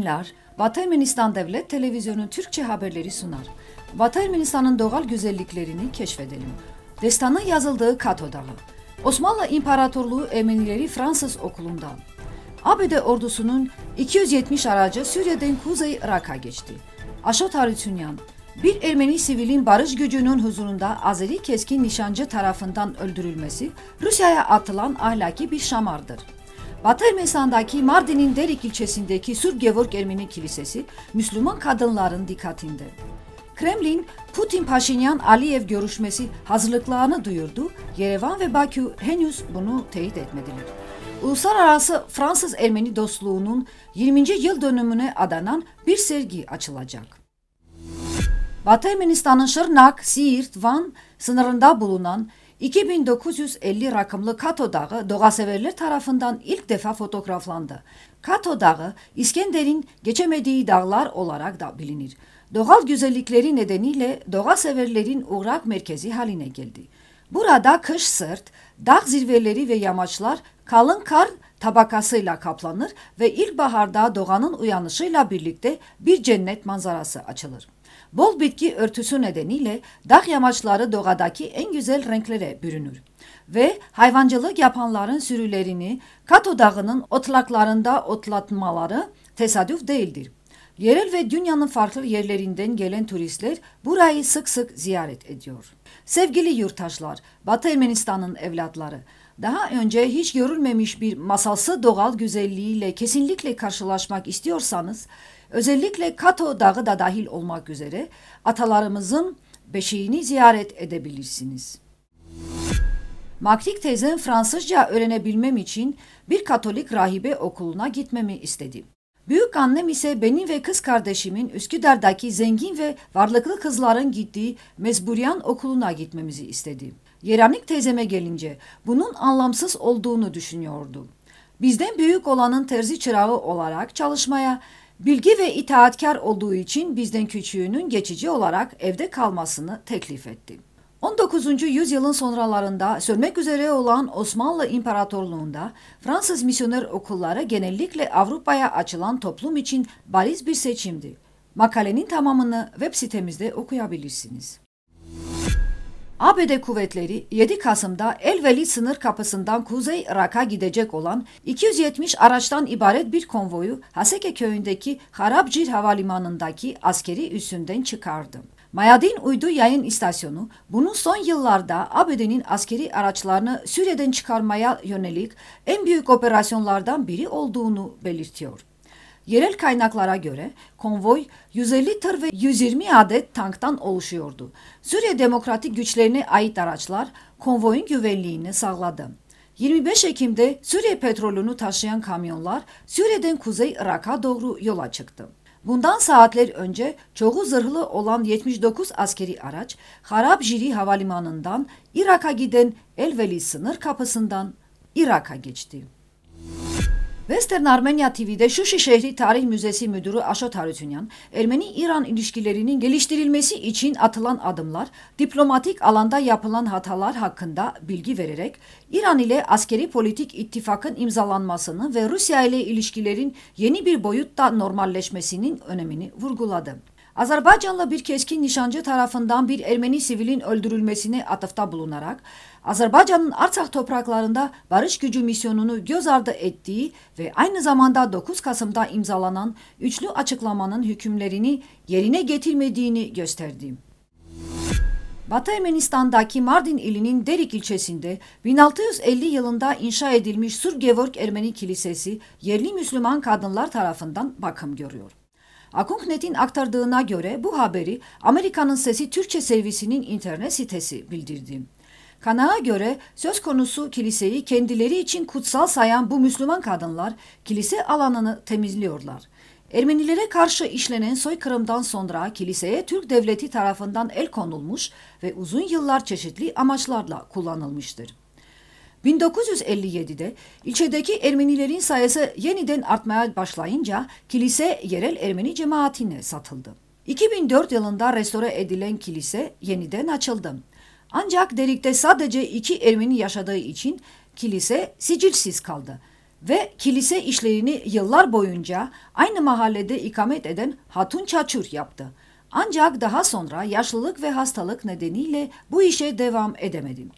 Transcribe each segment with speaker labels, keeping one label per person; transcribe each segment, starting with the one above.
Speaker 1: Müzeyyenler, Batı Ermenistan Devlet Televizyonu Türkçe haberleri sunar. Batı Ermenistan'ın doğal güzelliklerini keşfedelim. Destanı yazıldığı Katodalı. Osmanlı İmparatorluğu Ermenileri Fransız okulundan. ABD ordusunun 270 aracı Suriye'den Kuzey Irak'a geçti. Aşot Harutyunyan, bir Ermeni sivilin barış gücünün huzurunda Azeri keskin nişancı tarafından öldürülmesi Rusya'ya atılan ahlaki bir şamardır. Batı Ermenistan'daki Mardin'in Derik ilçesindeki Sürgevork Ermeni Kilisesi Müslüman kadınların dikkatinde. Kremlin, Putin-Paşinyan-Aliyev görüşmesi hazırlıklarını duyurdu, Yerevan ve Bakü henüz bunu teyit etmediler. Uluslararası Fransız-Ermeni dostluğunun 20. yıl dönümüne adanan bir sergi açılacak. Batı Ermenistan'ın Şırnak, Siirt, Van sınırında bulunan 2950 rakımlı Kato Dağı doğaseverler tarafından ilk defa fotoğraflandı. Kato Dağı İskender'in geçemediği dağlar olarak da bilinir. Doğal güzellikleri nedeniyle doğa severlerin uğrak merkezi haline geldi. Burada kış sırt, dağ zirveleri ve yamaçlar kalın kar tabakasıyla kaplanır ve ilkbaharda doğanın uyanışıyla birlikte bir cennet manzarası açılır. Bol bitki örtüsü nedeniyle dağ yamaçları doğadaki en güzel renklere bürünür ve hayvancılık yapanların sürülerini Kato Dağı'nın otlaklarında otlatmaları tesadüf değildir. Yerel ve dünyanın farklı yerlerinden gelen turistler burayı sık sık ziyaret ediyor. Sevgili yurttaşlar, Batı Ermenistan'ın evlatları, daha önce hiç görülmemiş bir masalsı doğal güzelliğiyle kesinlikle karşılaşmak istiyorsanız, özellikle Kato Dağı da dahil olmak üzere atalarımızın beşiğini ziyaret edebilirsiniz. Maktik teyzem Fransızca öğrenebilmem için bir Katolik rahibe okuluna gitmemi istedim. Büyük annem ise benim ve kız kardeşimin Üsküdar'daki zengin ve varlıklı kızların gittiği Mezburyan okuluna gitmemizi istedi. Yeramlik teyzeme gelince bunun anlamsız olduğunu düşünüyordu. Bizden büyük olanın terzi çırağı olarak çalışmaya, bilgi ve itaatkar olduğu için bizden küçüğünün geçici olarak evde kalmasını teklif etti. 19. yüzyılın sonralarında sürmek üzere olan Osmanlı İmparatorluğu'nda Fransız misyoner okulları genellikle Avrupa'ya açılan toplum için bariz bir seçimdi. Makalenin tamamını web sitemizde okuyabilirsiniz. ABD kuvvetleri 7 Kasım'da Elveli sınır kapısından Kuzey Irak'a gidecek olan 270 araçtan ibaret bir konvoyu Haseke köyündeki Harabcir Havalimanı'ndaki askeri üssünden çıkardı. Mayadin uydu yayın istasyonu bunun son yıllarda ABD'nin askeri araçlarını Suriye'den çıkarmaya yönelik en büyük operasyonlardan biri olduğunu belirtiyor. Yerel kaynaklara göre konvoy 150 tır ve 120 adet tanktan oluşuyordu. Suriye Demokratik Güçlerine ait araçlar konvoyun güvenliğini sağladı. 25 Ekim'de Suriye petrolünü taşıyan kamyonlar Suriye'den Kuzey Irak'a doğru yola çıktı. Bundan saatler önce çoğu zırhlı olan 79 askeri araç Harabjiri Havalimanı'ndan Irak'a giden Elveli sınır kapısından Irak'a geçti. Western Armenia TV'de Şuşi Şehri Tarih Müzesi Müdürü Aşot Harutyunyan, Ermeni-İran ilişkilerinin geliştirilmesi için atılan adımlar, diplomatik alanda yapılan hatalar hakkında bilgi vererek, İran ile askeri politik ittifakın imzalanmasını ve Rusya ile ilişkilerin yeni bir boyutta normalleşmesinin önemini vurguladı. Azerbaycanlı bir keskin nişancı tarafından bir Ermeni sivilin öldürülmesini atıfta bulunarak, Azerbaycan'ın Arsak topraklarında barış gücü misyonunu göz ardı ettiği ve aynı zamanda 9 Kasım'da imzalanan üçlü açıklamanın hükümlerini yerine getirmediğini gösterdi. Batı Ermenistan'daki Mardin ilinin Derik ilçesinde 1650 yılında inşa edilmiş Surgevork Ermeni Kilisesi yerli Müslüman kadınlar tarafından bakım görüyor. Akunknet'in aktardığına göre bu haberi Amerika'nın Sesi Türkçe servisinin internet sitesi bildirdi. Kanala göre söz konusu kiliseyi kendileri için kutsal sayan bu Müslüman kadınlar kilise alanını temizliyorlar. Ermenilere karşı işlenen soykırımdan sonra kiliseye Türk devleti tarafından el konulmuş ve uzun yıllar çeşitli amaçlarla kullanılmıştır. 1957'de ilçedeki Ermenilerin sayısı yeniden artmaya başlayınca kilise yerel Ermeni cemaatine satıldı. 2004 yılında restore edilen kilise yeniden açıldı. Ancak delikte sadece iki Ermeni yaşadığı için kilise sicilsiz kaldı ve kilise işlerini yıllar boyunca aynı mahallede ikamet eden Hatun Çaçur yaptı. Ancak daha sonra yaşlılık ve hastalık nedeniyle bu işe devam edemedim.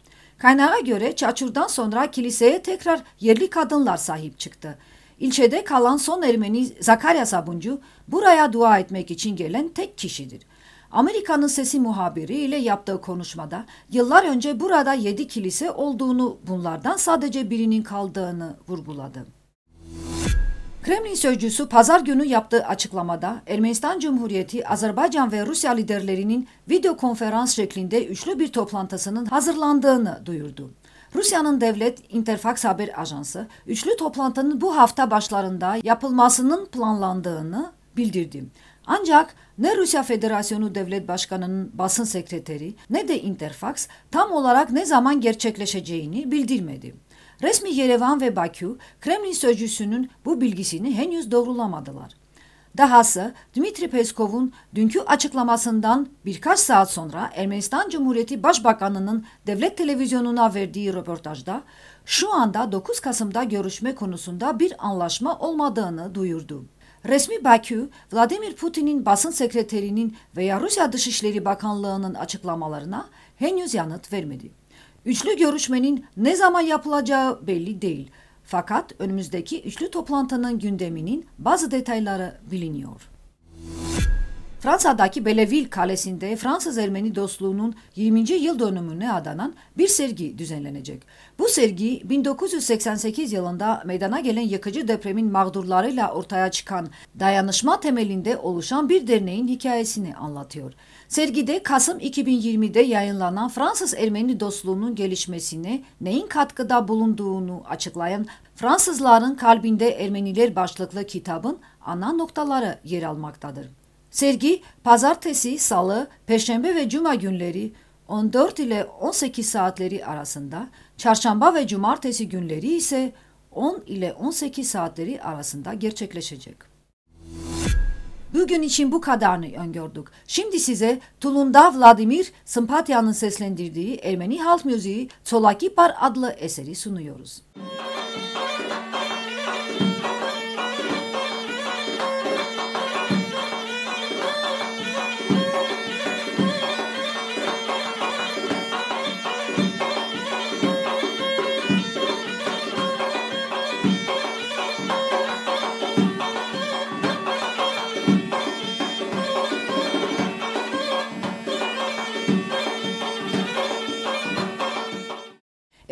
Speaker 1: Kaynağa göre Çaçur'dan sonra kiliseye tekrar yerli kadınlar sahip çıktı. İlçede kalan son Ermeni Zakarya Sabuncu buraya dua etmek için gelen tek kişidir. Amerika'nın Sesi muhabiri ile yaptığı konuşmada yıllar önce burada yedi kilise olduğunu bunlardan sadece birinin kaldığını vurguladı. Kremlin sözcüsü pazar günü yaptığı açıklamada Ermenistan Cumhuriyeti, Azerbaycan ve Rusya liderlerinin video konferans şeklinde üçlü bir toplantısının hazırlandığını duyurdu. Rusya'nın devlet Interfax haber ajansı, üçlü toplantının bu hafta başlarında yapılmasının planlandığını bildirdi. Ancak ne Rusya Federasyonu Devlet Başkanı'nın basın sekreteri ne de Interfax tam olarak ne zaman gerçekleşeceğini bildirmedi. Resmi Yerevan ve Bakü, Kremlin sözcüsünün bu bilgisini henüz doğrulamadılar. Dahası Dmitri Peskov'un dünkü açıklamasından birkaç saat sonra Ermenistan Cumhuriyeti Başbakanı'nın devlet televizyonuna verdiği röportajda şu anda 9 Kasım'da görüşme konusunda bir anlaşma olmadığını duyurdu. Resmi Bakü, Vladimir Putin'in basın sekreterinin veya Rusya Dışişleri Bakanlığı'nın açıklamalarına henüz yanıt vermedi. Üçlü görüşmenin ne zaman yapılacağı belli değil. Fakat önümüzdeki üçlü toplantının gündeminin bazı detayları biliniyor. Fransa'daki Belleville Kalesi'nde Fransız-Ermeni dostluğunun 20. yıl dönümüne adanan bir sergi düzenlenecek. Bu sergi 1988 yılında meydana gelen yıkıcı depremin mağdurlarıyla ortaya çıkan dayanışma temelinde oluşan bir derneğin hikayesini anlatıyor. Sergide Kasım 2020'de yayınlanan Fransız-Ermeni dostluğunun gelişmesine neyin katkıda bulunduğunu açıklayan Fransızların kalbinde Ermeniler başlıklı kitabın ana noktaları yer almaktadır. Sergi pazartesi, salı, Perşembe ve cuma günleri 14 ile 18 saatleri arasında, çarşamba ve cumartesi günleri ise 10 ile 18 saatleri arasında gerçekleşecek. Bugün için bu kadarını öngördük. Şimdi size Tulum'da Vladimir Sımpatya'nın seslendirdiği Ermeni halk müziği Tsolaki Par adlı eseri sunuyoruz. Müzik